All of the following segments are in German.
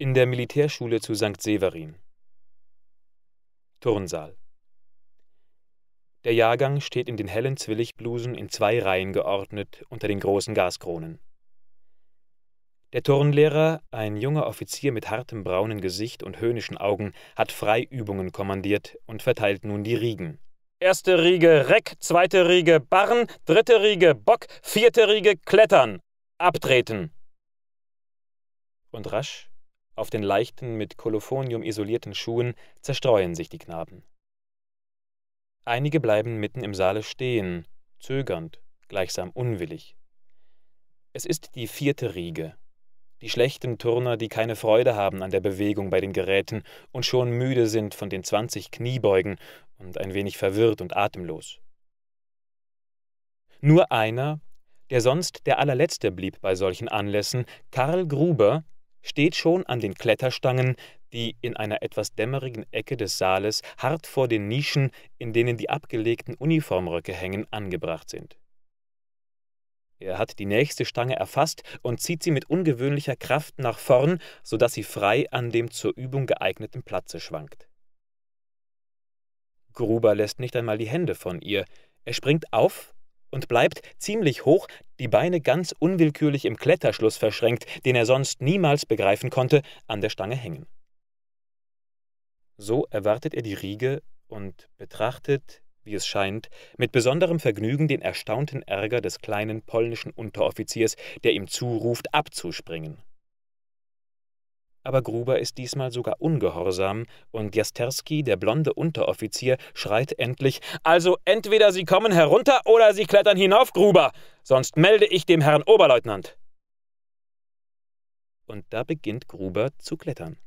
In der Militärschule zu St. Severin. Turnsaal. Der Jahrgang steht in den hellen Zwilligblusen in zwei Reihen geordnet unter den großen Gaskronen. Der Turnlehrer, ein junger Offizier mit hartem braunen Gesicht und höhnischen Augen, hat frei Übungen kommandiert und verteilt nun die Riegen. Erste Riege Reck, zweite Riege Barren, dritte Riege Bock, vierte Riege Klettern, abtreten. Und rasch auf den leichten, mit Kolophonium isolierten Schuhen zerstreuen sich die Knaben. Einige bleiben mitten im Saale stehen, zögernd, gleichsam unwillig. Es ist die vierte Riege, die schlechten Turner, die keine Freude haben an der Bewegung bei den Geräten und schon müde sind von den 20 Kniebeugen und ein wenig verwirrt und atemlos. Nur einer, der sonst der allerletzte blieb bei solchen Anlässen, Karl Gruber, steht schon an den Kletterstangen, die in einer etwas dämmerigen Ecke des Saales hart vor den Nischen, in denen die abgelegten Uniformröcke hängen, angebracht sind. Er hat die nächste Stange erfasst und zieht sie mit ungewöhnlicher Kraft nach vorn, sodass sie frei an dem zur Übung geeigneten Platze schwankt. Gruber lässt nicht einmal die Hände von ihr. Er springt auf und bleibt, ziemlich hoch, die Beine ganz unwillkürlich im Kletterschluss verschränkt, den er sonst niemals begreifen konnte, an der Stange hängen. So erwartet er die Riege und betrachtet, wie es scheint, mit besonderem Vergnügen den erstaunten Ärger des kleinen polnischen Unteroffiziers, der ihm zuruft, abzuspringen aber Gruber ist diesmal sogar ungehorsam und Jasterski, der blonde Unteroffizier, schreit endlich: Also entweder Sie kommen herunter oder Sie klettern hinauf, Gruber, sonst melde ich dem Herrn Oberleutnant. Und da beginnt Gruber zu klettern.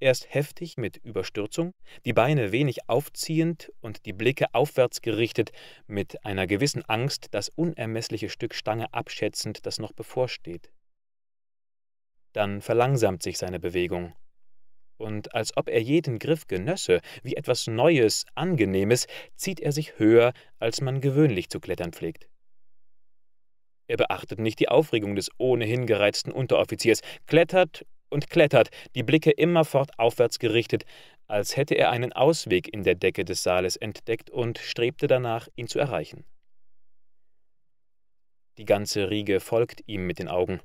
Erst heftig mit Überstürzung, die Beine wenig aufziehend und die Blicke aufwärts gerichtet, mit einer gewissen Angst, das unermessliche Stück Stange abschätzend, das noch bevorsteht. Dann verlangsamt sich seine Bewegung. Und als ob er jeden Griff genösse, wie etwas Neues, Angenehmes, zieht er sich höher, als man gewöhnlich zu klettern pflegt. Er beachtet nicht die Aufregung des ohnehin gereizten Unteroffiziers, klettert und klettert, die Blicke immerfort aufwärts gerichtet, als hätte er einen Ausweg in der Decke des Saales entdeckt und strebte danach, ihn zu erreichen. Die ganze Riege folgt ihm mit den Augen.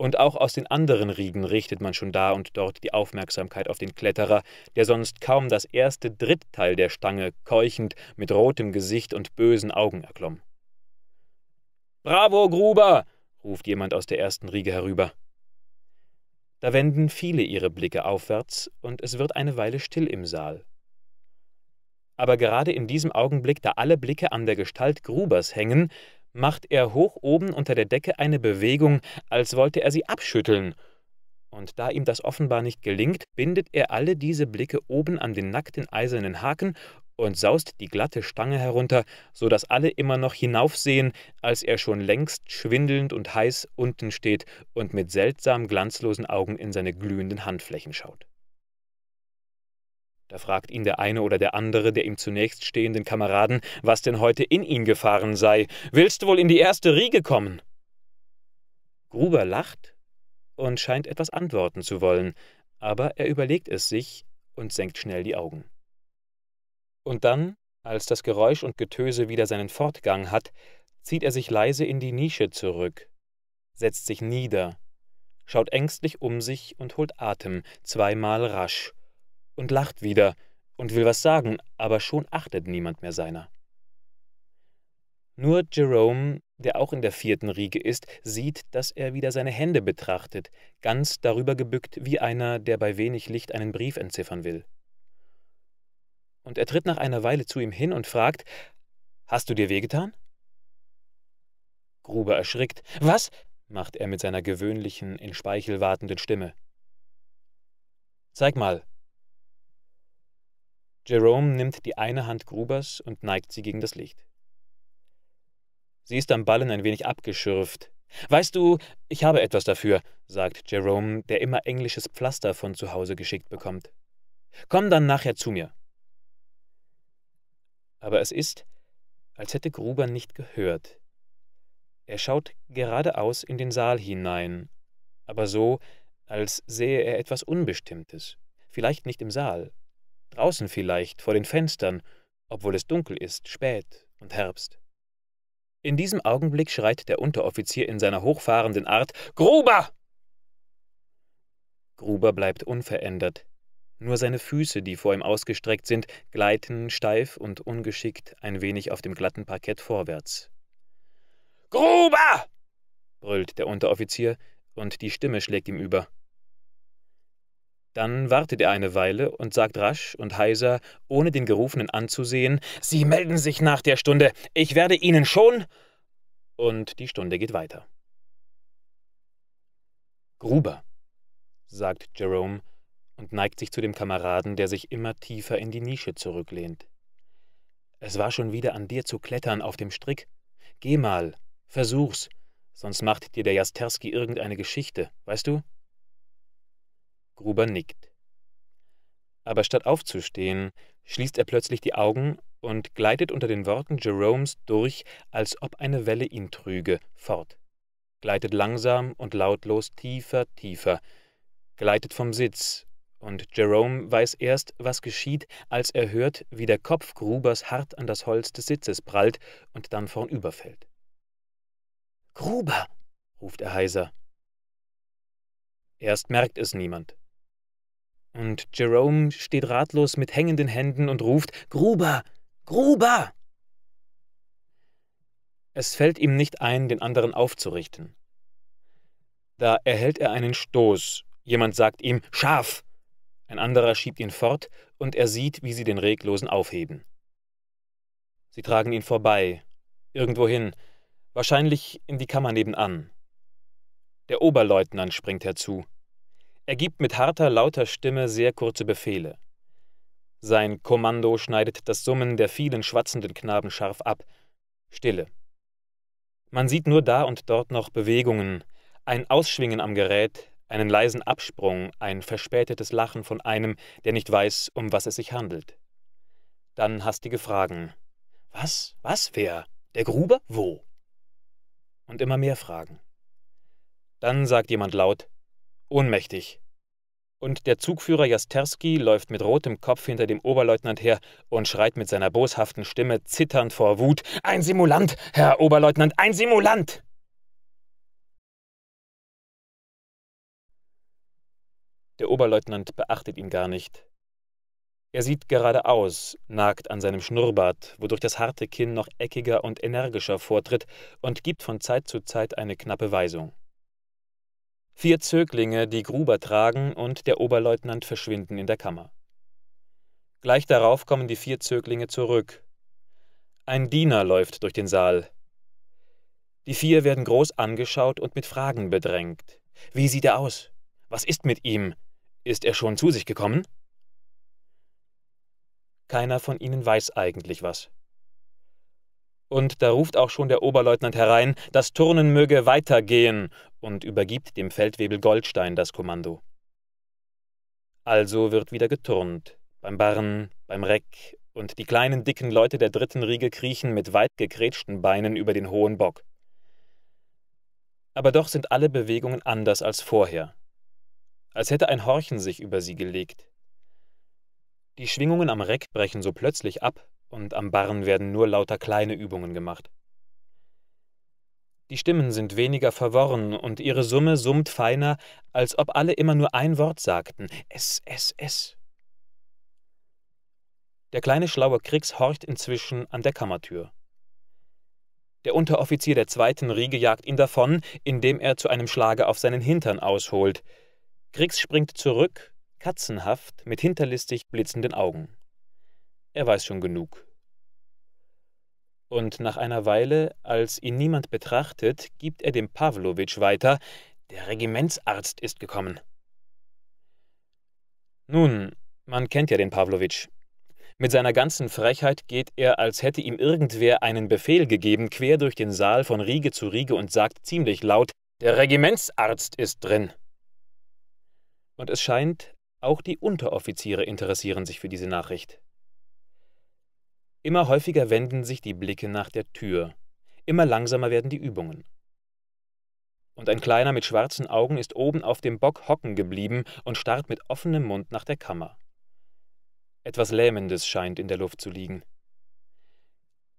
Und auch aus den anderen Riegen richtet man schon da und dort die Aufmerksamkeit auf den Kletterer, der sonst kaum das erste Drittteil der Stange keuchend mit rotem Gesicht und bösen Augen erklomm. Bravo, Gruber! ruft jemand aus der ersten Riege herüber. Da wenden viele ihre Blicke aufwärts, und es wird eine Weile still im Saal. Aber gerade in diesem Augenblick, da alle Blicke an der Gestalt Grubers hängen, macht er hoch oben unter der Decke eine Bewegung, als wollte er sie abschütteln. Und da ihm das offenbar nicht gelingt, bindet er alle diese Blicke oben an den nackten eisernen Haken und saust die glatte Stange herunter, so dass alle immer noch hinaufsehen, als er schon längst schwindelnd und heiß unten steht und mit seltsam glanzlosen Augen in seine glühenden Handflächen schaut. Da fragt ihn der eine oder der andere der ihm zunächst stehenden Kameraden, was denn heute in ihn gefahren sei. Willst du wohl in die erste Riege kommen? Gruber lacht und scheint etwas antworten zu wollen, aber er überlegt es sich und senkt schnell die Augen. Und dann, als das Geräusch und Getöse wieder seinen Fortgang hat, zieht er sich leise in die Nische zurück, setzt sich nieder, schaut ängstlich um sich und holt Atem, zweimal rasch, und lacht wieder und will was sagen, aber schon achtet niemand mehr seiner. Nur Jerome, der auch in der vierten Riege ist, sieht, dass er wieder seine Hände betrachtet, ganz darüber gebückt wie einer, der bei wenig Licht einen Brief entziffern will. Und er tritt nach einer Weile zu ihm hin und fragt: Hast du dir wehgetan? Gruber erschrickt. Was? macht er mit seiner gewöhnlichen, in Speichel wartenden Stimme. Zeig mal, Jerome nimmt die eine Hand Grubers und neigt sie gegen das Licht. Sie ist am Ballen ein wenig abgeschürft. Weißt du, ich habe etwas dafür, sagt Jerome, der immer englisches Pflaster von zu Hause geschickt bekommt. Komm dann nachher zu mir. Aber es ist, als hätte Gruber nicht gehört. Er schaut geradeaus in den Saal hinein, aber so, als sähe er etwas Unbestimmtes, vielleicht nicht im Saal, draußen vielleicht, vor den Fenstern, obwohl es dunkel ist, spät und Herbst. In diesem Augenblick schreit der Unteroffizier in seiner hochfahrenden Art Gruber. Gruber bleibt unverändert, nur seine Füße, die vor ihm ausgestreckt sind, gleiten steif und ungeschickt ein wenig auf dem glatten Parkett vorwärts. Gruber! brüllt der Unteroffizier, und die Stimme schlägt ihm über. Dann wartet er eine Weile und sagt rasch und heiser, ohne den Gerufenen anzusehen, Sie melden sich nach der Stunde, ich werde Ihnen schon. Und die Stunde geht weiter. Gruber, sagt Jerome und neigt sich zu dem Kameraden, der sich immer tiefer in die Nische zurücklehnt. Es war schon wieder an dir zu klettern auf dem Strick. Geh mal, versuch's, sonst macht dir der Jasterski irgendeine Geschichte, weißt du? Gruber nickt. Aber statt aufzustehen, schließt er plötzlich die Augen und gleitet unter den Worten Jeromes durch, als ob eine Welle ihn trüge, fort. Gleitet langsam und lautlos tiefer, tiefer. Gleitet vom Sitz, und Jerome weiß erst, was geschieht, als er hört, wie der Kopf Grubers hart an das Holz des Sitzes prallt und dann vornüberfällt. Gruber! ruft er heiser. Erst merkt es niemand. Und Jerome steht ratlos mit hängenden Händen und ruft Gruber. Gruber. Es fällt ihm nicht ein, den anderen aufzurichten. Da erhält er einen Stoß, jemand sagt ihm Schaf. Ein anderer schiebt ihn fort, und er sieht, wie sie den Reglosen aufheben. Sie tragen ihn vorbei, irgendwohin, wahrscheinlich in die Kammer nebenan. Der Oberleutnant springt herzu. Er gibt mit harter, lauter Stimme sehr kurze Befehle. Sein Kommando schneidet das Summen der vielen schwatzenden Knaben scharf ab. Stille. Man sieht nur da und dort noch Bewegungen, ein Ausschwingen am Gerät, einen leisen Absprung, ein verspätetes Lachen von einem, der nicht weiß, um was es sich handelt. Dann hastige Fragen. Was? Was? Wer? Der Gruber? Wo? Und immer mehr Fragen. Dann sagt jemand laut ohnmächtig. Und der Zugführer Jasterski läuft mit rotem Kopf hinter dem Oberleutnant her und schreit mit seiner boshaften Stimme zitternd vor Wut: Ein Simulant, Herr Oberleutnant, ein Simulant! Der Oberleutnant beachtet ihn gar nicht. Er sieht geradeaus, nagt an seinem Schnurrbart, wodurch das harte Kinn noch eckiger und energischer vortritt, und gibt von Zeit zu Zeit eine knappe Weisung. Vier Zöglinge, die Gruber tragen, und der Oberleutnant verschwinden in der Kammer. Gleich darauf kommen die vier Zöglinge zurück. Ein Diener läuft durch den Saal. Die vier werden groß angeschaut und mit Fragen bedrängt. Wie sieht er aus? Was ist mit ihm? Ist er schon zu sich gekommen? Keiner von ihnen weiß eigentlich was. Und da ruft auch schon der Oberleutnant herein, das Turnen möge weitergehen und übergibt dem Feldwebel Goldstein das Kommando. Also wird wieder geturnt, beim Barren, beim Reck, und die kleinen dicken Leute der dritten Riege kriechen mit weit gekretschten Beinen über den hohen Bock. Aber doch sind alle Bewegungen anders als vorher, als hätte ein Horchen sich über sie gelegt. Die Schwingungen am Reck brechen so plötzlich ab, und am Barren werden nur lauter kleine Übungen gemacht. Die Stimmen sind weniger verworren und ihre Summe summt feiner, als ob alle immer nur ein Wort sagten: Es, es, es. Der kleine schlaue Kriegs horcht inzwischen an der Kammertür. Der Unteroffizier der zweiten Riege jagt ihn davon, indem er zu einem Schlage auf seinen Hintern ausholt. Kriegs springt zurück, katzenhaft, mit hinterlistig blitzenden Augen er weiß schon genug. Und nach einer Weile, als ihn niemand betrachtet, gibt er dem Pawlowitsch weiter, der Regimentsarzt ist gekommen. Nun, man kennt ja den Pawlowitsch. Mit seiner ganzen Frechheit geht er, als hätte ihm irgendwer einen Befehl gegeben, quer durch den Saal von Riege zu Riege und sagt ziemlich laut, der Regimentsarzt ist drin. Und es scheint, auch die Unteroffiziere interessieren sich für diese Nachricht. Immer häufiger wenden sich die Blicke nach der Tür, immer langsamer werden die Übungen. Und ein Kleiner mit schwarzen Augen ist oben auf dem Bock hocken geblieben und starrt mit offenem Mund nach der Kammer. Etwas Lähmendes scheint in der Luft zu liegen.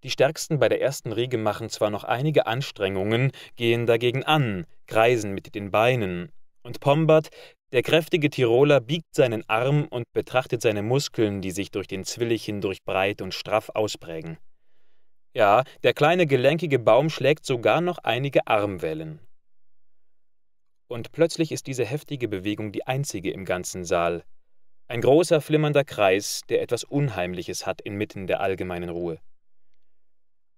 Die Stärksten bei der ersten Riege machen zwar noch einige Anstrengungen, gehen dagegen an, kreisen mit den Beinen, und Pombat, der kräftige Tiroler biegt seinen Arm und betrachtet seine Muskeln, die sich durch den Zwillich hindurch breit und straff ausprägen. Ja, der kleine gelenkige Baum schlägt sogar noch einige Armwellen. Und plötzlich ist diese heftige Bewegung die einzige im ganzen Saal. Ein großer flimmernder Kreis, der etwas Unheimliches hat inmitten der allgemeinen Ruhe.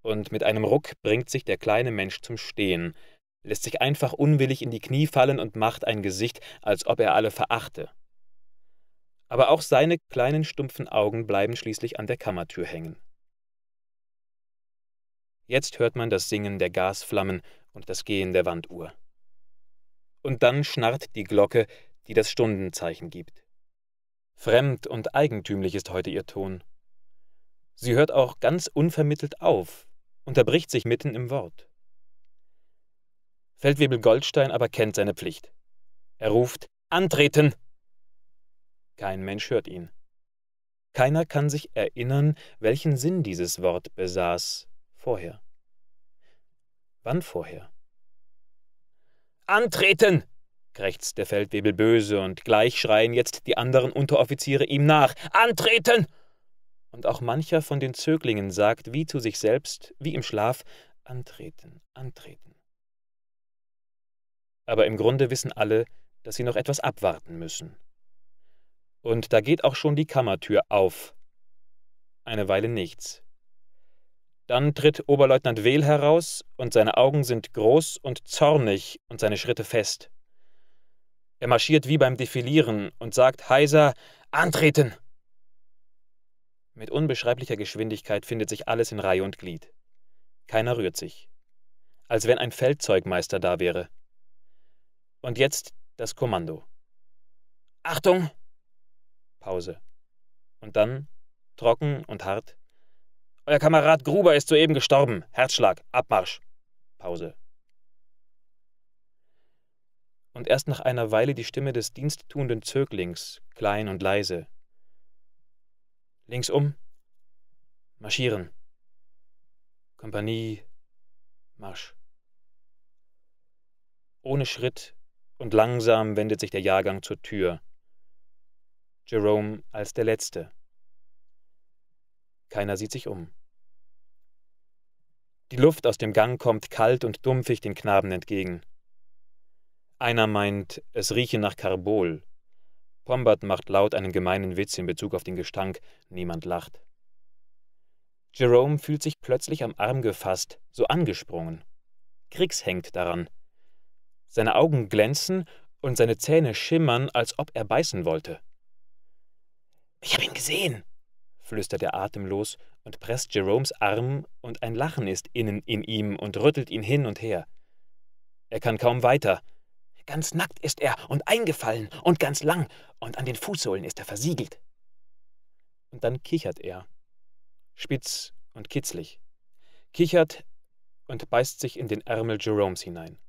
Und mit einem Ruck bringt sich der kleine Mensch zum Stehen, lässt sich einfach unwillig in die Knie fallen und macht ein Gesicht, als ob er alle verachte. Aber auch seine kleinen stumpfen Augen bleiben schließlich an der Kammertür hängen. Jetzt hört man das Singen der Gasflammen und das Gehen der Wanduhr. Und dann schnarrt die Glocke, die das Stundenzeichen gibt. Fremd und eigentümlich ist heute ihr Ton. Sie hört auch ganz unvermittelt auf, unterbricht sich mitten im Wort. Feldwebel Goldstein aber kennt seine Pflicht. Er ruft Antreten! Kein Mensch hört ihn. Keiner kann sich erinnern, welchen Sinn dieses Wort besaß vorher. Wann vorher? Antreten! krächzt der Feldwebel böse, und gleich schreien jetzt die anderen Unteroffiziere ihm nach. Antreten! Und auch mancher von den Zöglingen sagt, wie zu sich selbst, wie im Schlaf, antreten, antreten aber im Grunde wissen alle, dass sie noch etwas abwarten müssen. Und da geht auch schon die Kammertür auf. Eine Weile nichts. Dann tritt Oberleutnant Wehl heraus, und seine Augen sind groß und zornig und seine Schritte fest. Er marschiert wie beim Defilieren und sagt heiser Antreten. Mit unbeschreiblicher Geschwindigkeit findet sich alles in Reihe und Glied. Keiner rührt sich. Als wenn ein Feldzeugmeister da wäre. Und jetzt das Kommando. Achtung! Pause. Und dann, trocken und hart, Euer Kamerad Gruber ist soeben gestorben. Herzschlag, Abmarsch. Pause. Und erst nach einer Weile die Stimme des diensttuenden Zöglings, klein und leise. Links um. Marschieren. Kompanie. Marsch. Ohne Schritt und langsam wendet sich der Jahrgang zur Tür. Jerome als der Letzte. Keiner sieht sich um. Die Luft aus dem Gang kommt kalt und dumpfig den Knaben entgegen. Einer meint, es rieche nach Karbol. Pombat macht laut einen gemeinen Witz in Bezug auf den Gestank, niemand lacht. Jerome fühlt sich plötzlich am Arm gefasst, so angesprungen. Kriegs hängt daran. Seine Augen glänzen und seine Zähne schimmern, als ob er beißen wollte. Ich habe ihn gesehen, flüstert er atemlos und presst Jeromes Arm, und ein Lachen ist innen in ihm und rüttelt ihn hin und her. Er kann kaum weiter. Ganz nackt ist er und eingefallen und ganz lang, und an den Fußsohlen ist er versiegelt. Und dann kichert er, spitz und kitzlig, kichert und beißt sich in den Ärmel Jeromes hinein.